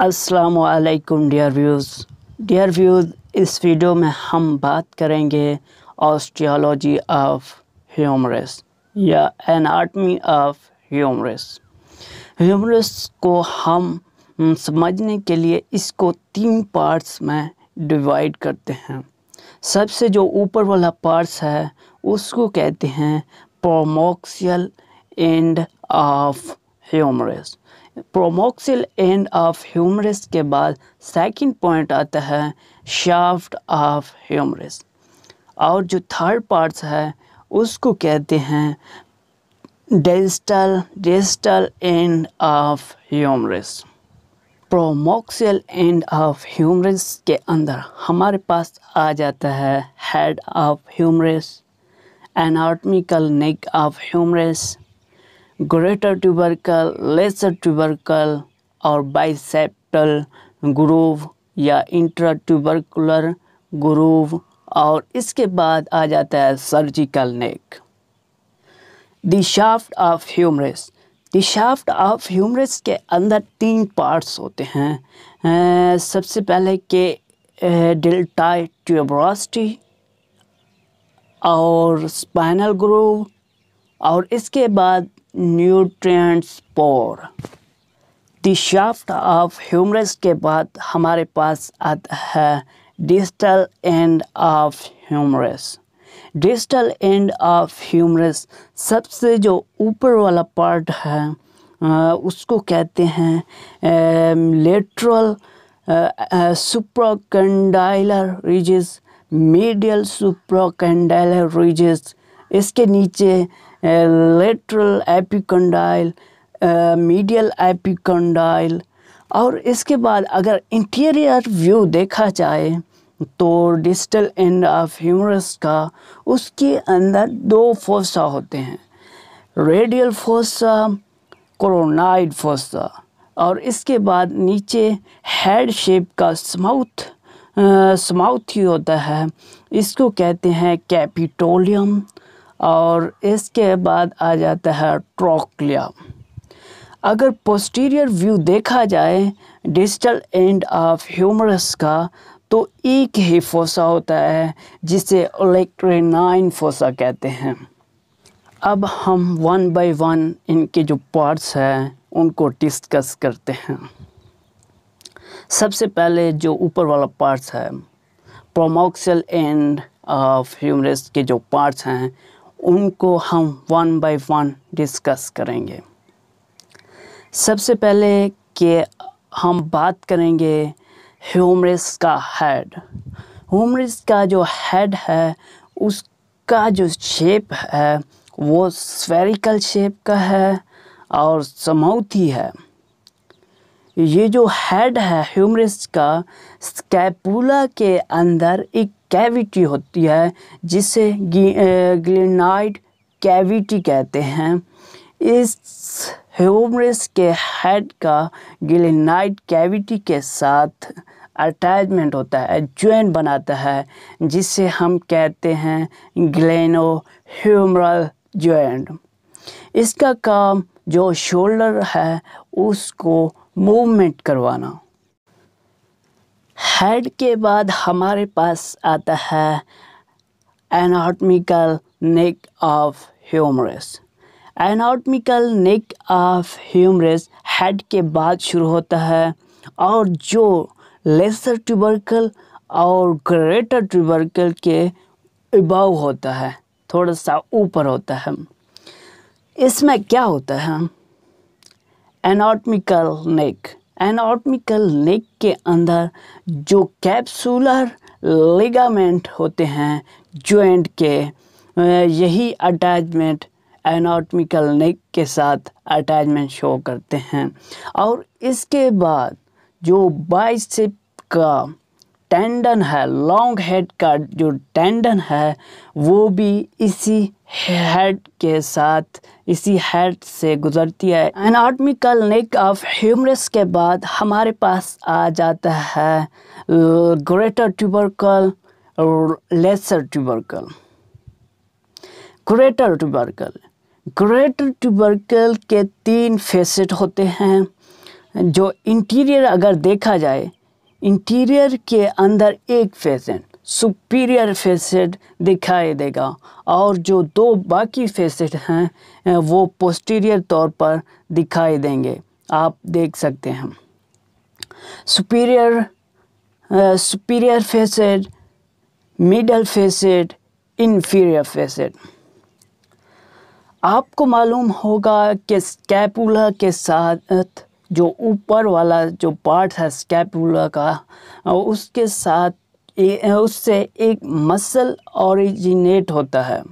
अस्सलाम dear views dear views इस video में हम बात करेंगे ऑस्टियोलॉजी ऑफ ह्यूमरस या एनाटमी ऑफ ह्यूमरस ह्यूमरस को हम समझने के लिए इसको तीन पार्ट्स में डिवाइड करते हैं सबसे जो ऊपर वाला पार्ट्स है उसको कहते हैं proximal end of humerus proximal end of humerus के बाद सेकंड पॉइंट आता है शाफ्ट ऑफ ह्यूमरस और जो थर्ड पार्ट्स है उसको कहते हैं distal distal end of humerus proximal end of humerus के अंदर हमारे पास आ जाता है head of humerus anatomical neck of humerus greater tubercle lesser tubercle और बाइसेप्टल ग्रोव या ट्यूबरकुलर ग्रोव और इसके बाद आ जाता है surgical neck the shaft of humerus the shaft of humerus के अंदर तीन पार्ट्स होते हैं सबसे पहले के डेल्टा ट्यूबरॉसिटी और स्पाइनल ग्रोव और इसके बाद nutrients pore the shaft of humerus के बाद हमारे पास आता है digital end of humerus digital end of humerus सबसे जो ऊपर वाला पार्ट है उसको कहते हैं lateral supracondylar ridges medial supracondylar ridges इसके नीचे लेटरल एपिकंडाइल मीडियल एपिकंडाइल और इसके बाद अगर इंटीरियर व्यू देखा जाए तो डिस्टल एंड ऑफ ह्यूमरस का उसके अंदर दो फोसा होते हैं रेडियल फोसा क्रोनाइड फोसा और इसके बाद नीचे हेड शेप का स्माउथ स्माउथ ही होता है इसको कहते हैं कैपिटोलियम और इसके बाद आ जाता है ट्रोक्लिया अगर पोस्टीरियर व्यू देखा जाए डिजिटल एंड ऑफ ह्यूमरस का तो एक ही फोसा होता है जिसे इलेक्ट्रेनाइन फोसा कहते हैं अब हम वन बाय वन इनके जो पार्ट्स हैं उनको डिस्कस करते हैं सबसे पहले जो ऊपर वाला पार्ट्स है प्रोमोक्सल एंड ऑफ ह्यूमरस के जो पार्ट्स हैं उनको हम वन बाय वन डिस्कस करेंगे सबसे पहले कि हम बात करेंगे ह्यूमरस का हेड ह्यूमरस का जो हेड है उसका जो शेप है वो स्फेरिकल शेप का है और समौती है ये जो हेड है ह्यूमरस का स्कैपुला के अंदर एक कैविटी होती है जिसे ग्लिनाइड कैविटी कहते हैं इस ह्यूमरस के हेड का ग्लिनाइड कैविटी के साथ अटैचमेंट होता है ज्वाइन बनाता है जिसे हम कहते हैं ग्लेनो ह्यूमरल ज्वाइंट इसका काम जो शोल्डर है उसको मूवमेंट करवाना हेड के बाद हमारे पास आता है anatomical neck of humerus anatomical neck of humerus head के बाद शुरू होता है और जो लेसर ट्यूबरकल और ग्रेटर ट्यूबर्कल के अबाव होता है थोड़ा सा ऊपर होता है इसमें क्या होता है एनाटमिकल नेक एनाटॉमिकल नेक के अंदर जो कैप्सुलर लिगामेंट होते हैं जॉइंट के यही अटैचमेंट एनाटॉमिकल नेक के साथ अटैचमेंट शो करते हैं और इसके बाद जो बाइसेप का टेंडन है लॉन्ग हेड का जो टेंडन है वो भी इसी हेड के साथ इसी हेड से गुजरती है एनाटमिकल नेक ऑफ ह्यूमरस के बाद हमारे पास आ जाता है ग्रेटर ट्यूबरकल और lesser tubercle greater tubercle greater tubercle के तीन फेसेट होते हैं जो इंटीरियर अगर देखा जाए इंटीरियर के अंदर एक फेसेट सुपीरियर फेसेट दिखाई देगा और जो दो बाकी फेसेट हैं वो पोस्टीरियर तौर पर दिखाई देंगे आप देख सकते हैं superior superior facet middle facet inferior facet आपको मालूम होगा कि स्कैपुला के साथ जो ऊपर वाला जो पार्ट है स्कैपुला का उसके साथ ए, उससे एक मसल ओरिजिनेट होता है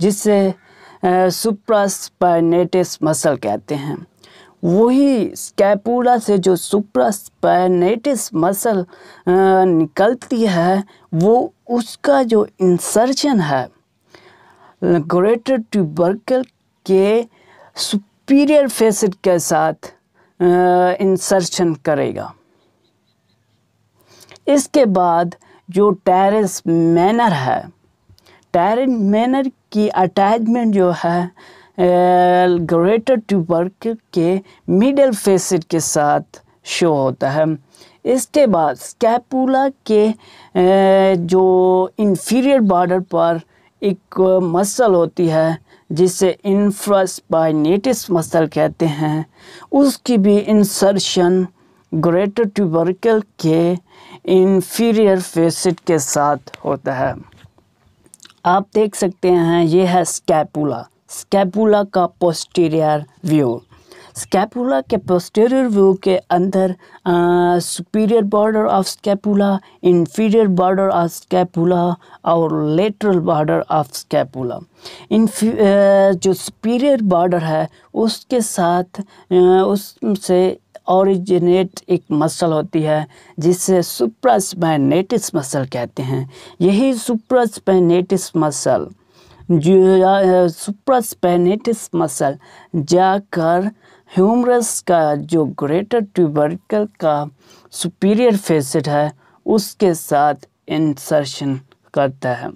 जिससे सुप्रास्पाइनेटिस मसल कहते हैं वही स्कैपुला से जो सुप्रास्पाइनेटिस मसल निकलती है वो उसका जो इंसर्जन है ग्रेटर ट्यूबर्कल के सुपीरियर फेसिट के साथ इंसर्शन करेगा इसके बाद जो टेरेस मैनर है टेरेस मैनर की अटैचमेंट जो है ग्रेटर ट्यूबर्क के मिडल फेसिट के साथ शो होता है इसके बाद स्कैपूला के जो इन्फीरियर बॉर्डर पर एक मसल होती है जिसे इन्फ्रस बाइनेटिस मसल कहते हैं उसकी भी इंसर्शन ग्रेटर ट्यूबरकल के इन्फीरियर फेसिट के साथ होता है आप देख सकते हैं ये है स्कैपूला स्कैपूला का पोस्टीरियर व्यू स्कैपुला के पोस्टेरियर व्यू के अंदर superior border of scapula inferior border of scapula और लेटरल बॉर्डर ऑफ स्कैपुला जो सुपीरियर बॉर्डर है उसके साथ उससे ओरिजिनेट एक मसल होती है जिसे सुप्रास्पैनेटिस मसल कहते हैं यही सुप्रास्पैनेटिस मसल जो सुप्रास्पैनेटिस मसल जाकर ह्यूमरस का जो ग्रेटर ट्यूबर्कल का सुपीरियर फेसेट है उसके साथ इंसर्शन करता है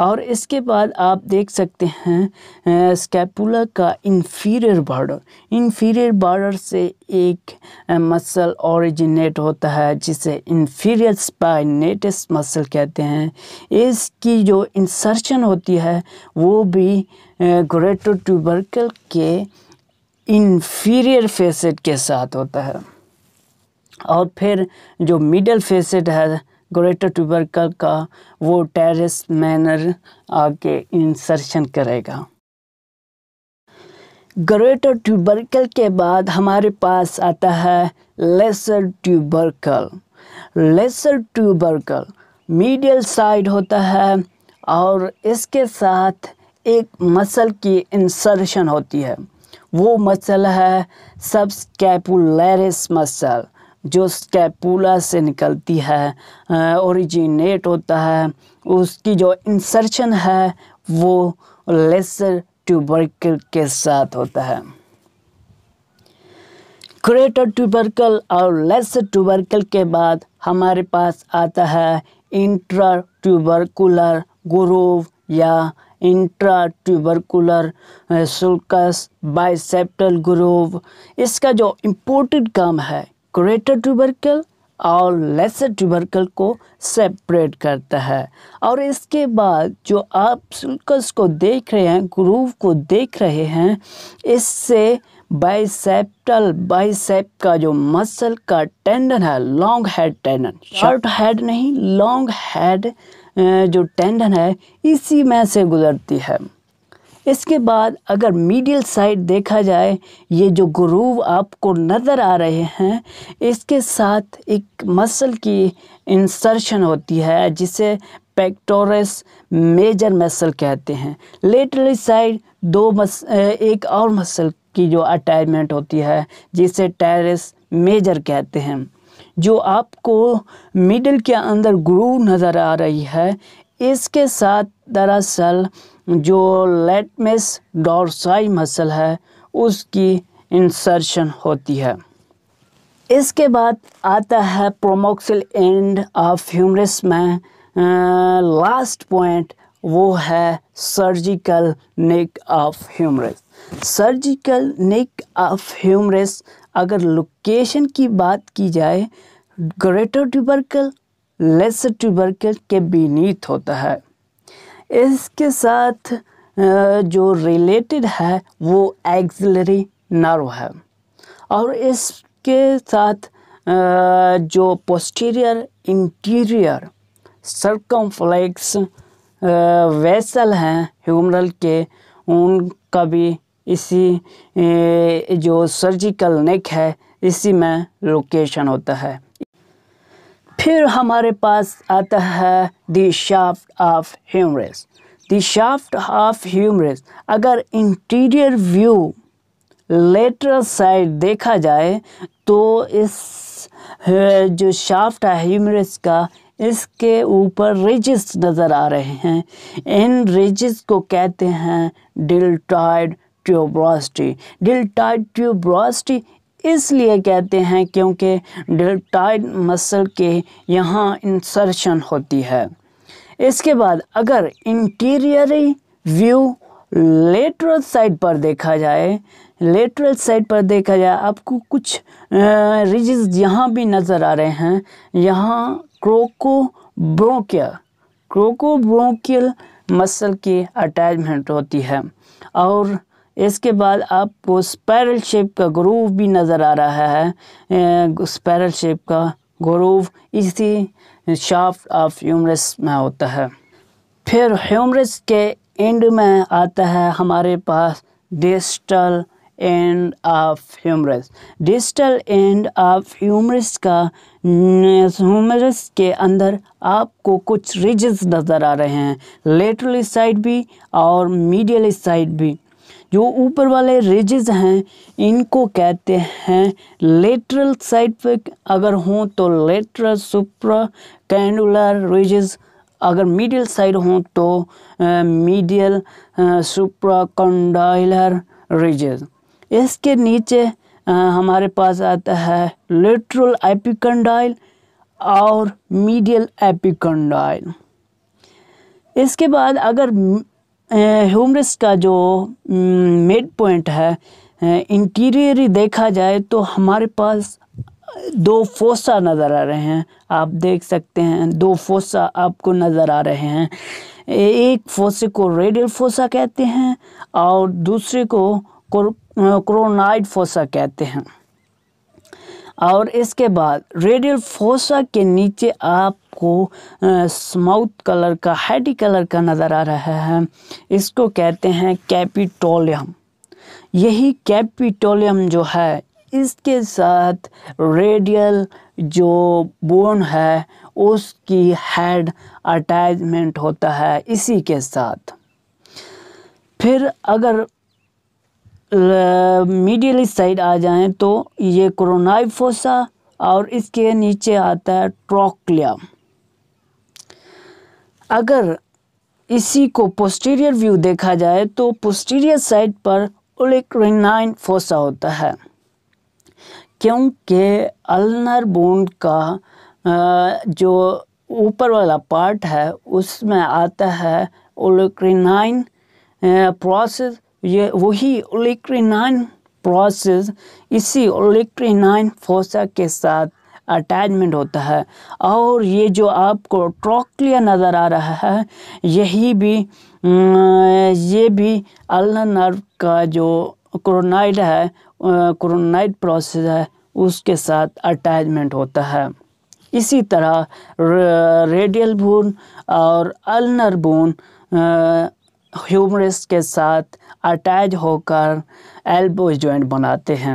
और इसके बाद आप देख सकते हैं स्कैपुला का इन्फीरियर बॉर्डर इन्फीरियर बॉर्डर से एक मसल ओरिजिनेट होता है जिसे इन्फीरियर स्पाइनेटिस मसल कहते हैं इसकी जो इंसर्शन होती है वो भी ग्रेटर ट्यूबर्कल के इन्फीरियर फेसेट के साथ होता है और फिर जो मिडल फेसेट है ग्रेटर ट्यूबरकल का वो टेरेस मैनर आके इंसर्शन करेगा ग्रेटर ट्यूबरकल के बाद हमारे पास आता है lesser tubercle lesser tubercle medial side होता है और इसके साथ एक मसल की इंसर्शन होती है वो मसल है सब स्कैपुलरिस मसल जो स्कैपुला से निकलती है ओरिजिनेट होता है उसकी जो इंसर्शन है वो लेसर ट्यूबरकल के साथ होता है ग्रेटर ट्यूबरकल और लेसर ट्यूबरकल के बाद हमारे पास आता है इंट्रा ट्यूबरकुलर ग्रोव या intra tubercular sulcus bicipital groove इसका जो इम्पोर्टेंट काम है ग्रेटर ट्यूबरकल और लेसर ट्यूबरकल को सेपरेट करता है और इसके बाद जो आप सुल्कस को देख रहे हैं ग्रूव को देख रहे हैं इससे बाइसेप्टल बाइसेप का जो मसल का टेंडन है long head tendon short head नहीं लॉन्ग हेड जो टेंडन है इसी में से गुजरती है इसके बाद अगर मीडियल साइड देखा जाए ये जो ग्रूव आपको नज़र आ रहे हैं इसके साथ एक मसल की इंसर्शन होती है जिसे पेक्टोरस मेजर मसल कहते हैं लेटरली साइड दो मस एक और मसल की जो अटैचमेंट होती है जिसे टेरिस मेजर कहते हैं जो आपको मिडल के अंदर ग्रू नज़र आ रही है इसके साथ दरअसल जो लेटमेस डॉर्साई मसल है उसकी इंसर्शन होती है इसके बाद आता है प्रोमोक्सिल एंड ऑफ ह्यूमरस में लास्ट पॉइंट वो है surgical neck of humerus surgical neck of humerus अगर लोकेशन की बात की जाए ग्रेटर ट्यूबरकल लेसर ट्यूबरकल के बीनीत होता है इसके साथ जो रिलेटेड है वो एक्सिलरी नर्व है और इसके साथ जो पोस्टीरियर इंटीरियर सर्कमफ्लेक्स वेसल हैं ह्यूमरल के उनका भी इसी जो सर्जिकल नेक है इसी में लोकेशन होता है फिर हमारे पास आता है the shaft of humerus the shaft of humerus अगर इंटीरियर व्यू लेटर साइड देखा जाए तो इस जो शाफ्ट है ह्यूमरस का इसके ऊपर रिजिस नज़र आ रहे हैं इन रिजिस को कहते हैं डिल्टॉयड ट्यूब्रोसिटी डिल्टाइड ट्यूब्रोसिटी इसलिए कहते हैं क्योंकि डिल्टाइड मसल के यहाँ इंसर्शन होती है इसके बाद अगर इंटीरियरी व्यू लेटरल साइड पर देखा जाए लेटरल साइड पर देखा जाए आपको कुछ रिजिज यहाँ भी नज़र आ रहे हैं यहाँ क्रोको ब्रोकियल क्रोको ब्रोकियल मसल की अटैचमेंट होती है और इसके बाद आपको स्पायरल शेप का ग्रोव भी नज़र आ रहा है स्पायरल शेप का ग्रोव इसी शाफ्ट ऑफ ह्यूमरस में होता है फिर ह्यूमरस के एंड में आता है हमारे पास distal end of humerus distal end of humerus का ह्यूमरस के अंदर आपको कुछ रिजस नज़र आ रहे हैं लेटरली साइड भी और मीडियली साइड भी जो ऊपर वाले रिजेज हैं इनको कहते हैं लेटरल साइड पे अगर हों तो लेटरल सुप्रा कैंडुलर रिजेज अगर मीडियल साइड हों तो मीडियल सुप्रा कंडाइलर रिजेज इसके नीचे आ, हमारे पास आता है लेटरल एपिकंडाइल और मीडियल एपिकंडाइल इसके बाद अगर ह्यूमरस का जो मिड पॉइंट है इंटीरियर देखा जाए तो हमारे पास दो फोसा नज़र आ रहे हैं आप देख सकते हैं दो फोसा आपको नज़र आ रहे हैं एक फोसे को रेडियल फोसा कहते हैं और दूसरे को क्रोनाइड फोसा कहते हैं और इसके बाद रेडियल फोसा के नीचे आप आपको स्माउथ कलर का हैडी कलर का नज़र आ रहा है इसको कहते हैं कैपिटोलियम यही कैपिटोलियम जो है इसके साथ रेडियल जो बोन है उसकी हेड अटैचमेंट होता है इसी के साथ फिर अगर मीडियल साइड आ जाएं तो ये क्रोनाइफोसा और इसके नीचे आता है ट्रोक्लिया अगर इसी को पोस्टीरियर व्यू देखा जाए तो पोस्टीरियर साइड पर उलिक्रिनाइन फोसा होता है क्योंकि अल्नर बोन का जो ऊपर वाला पार्ट है उसमें आता है उलिक्रिनाइन प्रोसेस ये वही उलिक्रिनाइन प्रोसेस इसी उलिक्रिनाइन फोसा के साथ अटैचमेंट होता है और ये जो आपको ट्रॉक्लिया नज़र आ रहा है यही भी अं, ये भी अल्ना नर्व का जो क्रोनाइड है क्रोनाइड प्रोसेस है उसके साथ अटैचमेंट होता है इसी तरह रेडियल बोन और अल्नर बोन ह्यूमरस के साथ अटैच होकर एल्बो जॉइंट बनाते हैं